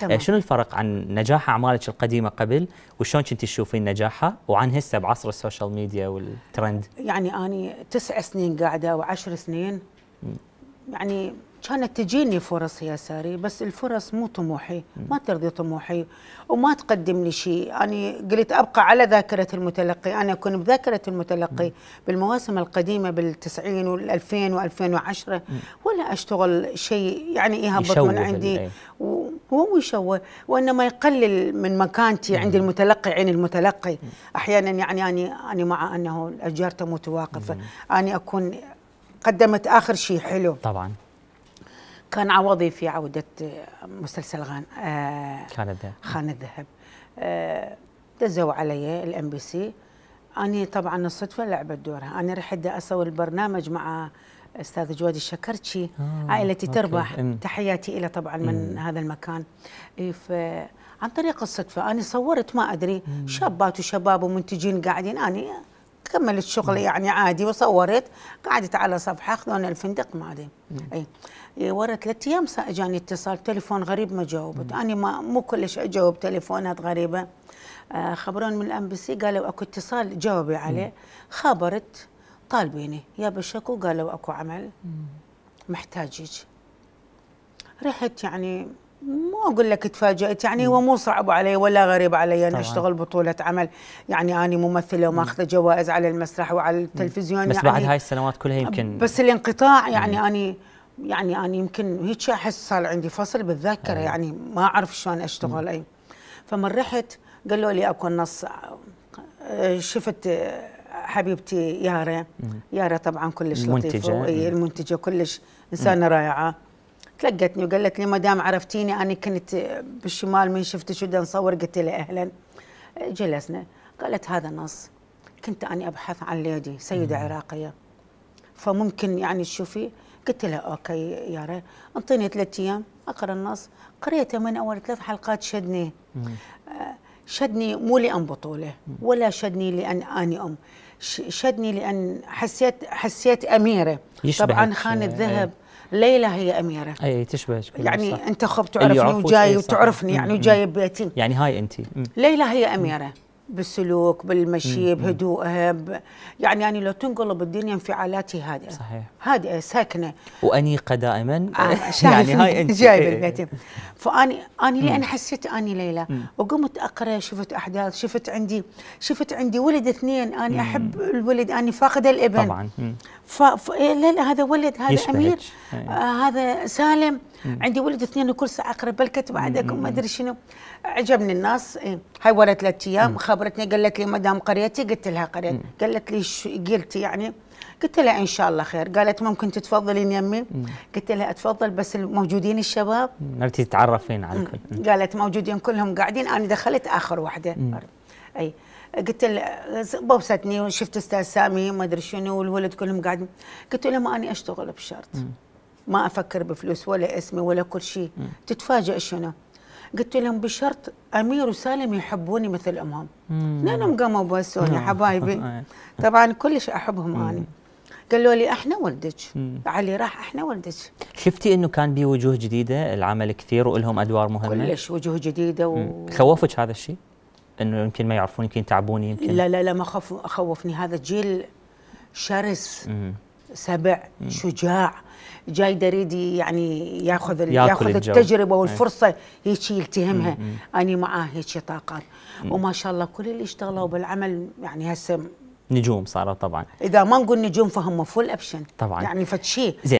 تمام. آه، شنو الفرق عن نجاح اعمالك القديمه قبل وشلون كنت تشوفين نجاحها وعن هسه بعصر السوشيال ميديا والترند يعني اني تسع سنين قاعده وعشر سنين م. يعني كانت تجيني فرص يا ساري بس الفرص مو طموحي ما ترضي طموحي وما تقدم لي شيء أنا يعني قلت أبقى على ذاكرة المتلقي أنا أكون بذاكرة المتلقي بالمواسم القديمة بالتسعين والألفين والألفين وعشرة ولا أشتغل شيء يعني يهبط من عندي إيه. وهو يشوه وإنما يقلل من مكانتي عند المتلقي عين المتلقي أحيانا يعني أنا أنا مع أنه الأشجار تموت واقفة أنا أكون قدمت آخر شيء حلو طبعا كان عوضي في عودة آه، مسلسل غان آه خان الذهب خان الذهب آه دزوا علي الام بي سي اني طبعا الصدفة لعبت دورها أنا رحت أسوي البرنامج مع أستاذ جواد الشكرتشي آه عائلتي أوكي. تربح تحياتي إلى طبعا من م. هذا المكان آه، عن طريق الصدفة أنا صورت ما أدري شابات وشباب ومنتجين قاعدين اني كملت شغل يعني عادي وصورت قعدت على صفحه اخذوني الفندق ما ادري اي ورا ثلاث ايام اجاني اتصال تليفون غريب ما جاوبت انا ما مو كلش اجاوب تليفونات غريبه من آه، خبرون من سي قالوا اكو اتصال جاوبي عليه خبرت طالبيني يا بشكو قالوا اكو عمل محتاجك رحت يعني ما اقول لك تفاجات يعني هو مو صعب علي ولا غريب علي ان اشتغل بطوله عمل يعني اني ممثله وماخذه جوائز على المسرح وعلى التلفزيون بس يعني بعد هاي السنوات كلها يمكن بس الانقطاع يعني اني يعني اني يمكن هيك احس صار عندي فصل بالذاكره يعني ما اعرف شلون اشتغل اي فمن رحت قالوا لي اكو نص شفت حبيبتي يارا يارا طبعا كلش لطيفه المنتجه إيه. المنتجه كلش انسانه رائعه تلقتني وقالت لي مدام عرفتيني انا كنت بالشمال من شفتك بدي نصور قلت لها اهلا جلسنا قالت هذا نص كنت انا ابحث عن ليدي سيده عراقيه فممكن يعني تشوفي قلت لها اوكي يا ري انطيني ثلاث ايام اقرا النص قريته من اول ثلاث حلقات شدني آه، شدني مو لان بطوله ولا شدني لان اني ام شدني لان حسيت حسيت اميره طبعا خان الذهب ليلى هي اميره اي تشبه يعني صح. انت خب تعرفني وجاي إيه، وتعرفني يعني وجاي ببيتي يعني هاي انت ليلى هي اميره بالسلوك بالمشي بهدوءها ب... يعني يعني لو تنقلب الدنيا انفعالاتي هادئه صحيح هادئه ساكنه وانيقه دائما آه يعني هاي انت جايبه البيت فاني اني لان حسيت اني ليلى وقمت اقرا شفت احداث شفت عندي شفت عندي ولد اثنين اني مم. احب الولد اني فاقده الابن طبعا ف... ف... إيه، لا هذا ولد هذا امير آه هذا سالم مم. عندي ولد اثنين وكل ساعه اقرا بلكت بعدك وما ادري شنو عجبني الناس إيه، هاي ورا ثلاث ايام خبرتني قالت لي مدام قريتي قلت لها قريت قالت لي شو قلتي يعني قلت لها ان شاء الله خير قالت ممكن تتفضلين يمي قلت لها اتفضل بس الموجودين الشباب نبتي تتعرفين على الكل قالت موجودين كلهم قاعدين انا دخلت اخر وحده اي قلت لها بوستني وشفت استاذ سامي ما ادري شنو والولد كلهم قاعدين قلت لها ما اني اشتغل بشرط ما افكر بفلوس ولا اسمي ولا كل شيء تتفاجئ شنو قلت لهم بشرط امير وسالم يحبوني مثل امهم اثنينهم قاموا بوسوني نعم. حبايبي طبعا كلش احبهم مم. انا قالوا لي احنا ولدك علي راح احنا ولدك شفتي انه كان بي وجوه جديده العمل كثير ولهم ادوار مهمه كلش وجوه جديده و... خوفك هذا الشيء انه يمكن ما يعرفون يمكن يتعبوني يمكن لا لا لا ما خوفني هذا جيل شرس مم. سبع شجاع جاي يريد يعني ياخذ ياخذ الجو. التجربه إيه. والفرصه هيك يلتهمها اني معاه هيك طاقات وما شاء الله كل اللي اشتغلوا بالعمل يعني هسه نجوم صاروا طبعا اذا ما نقول نجوم فهم فول ابشن طبعا يعني فد شيء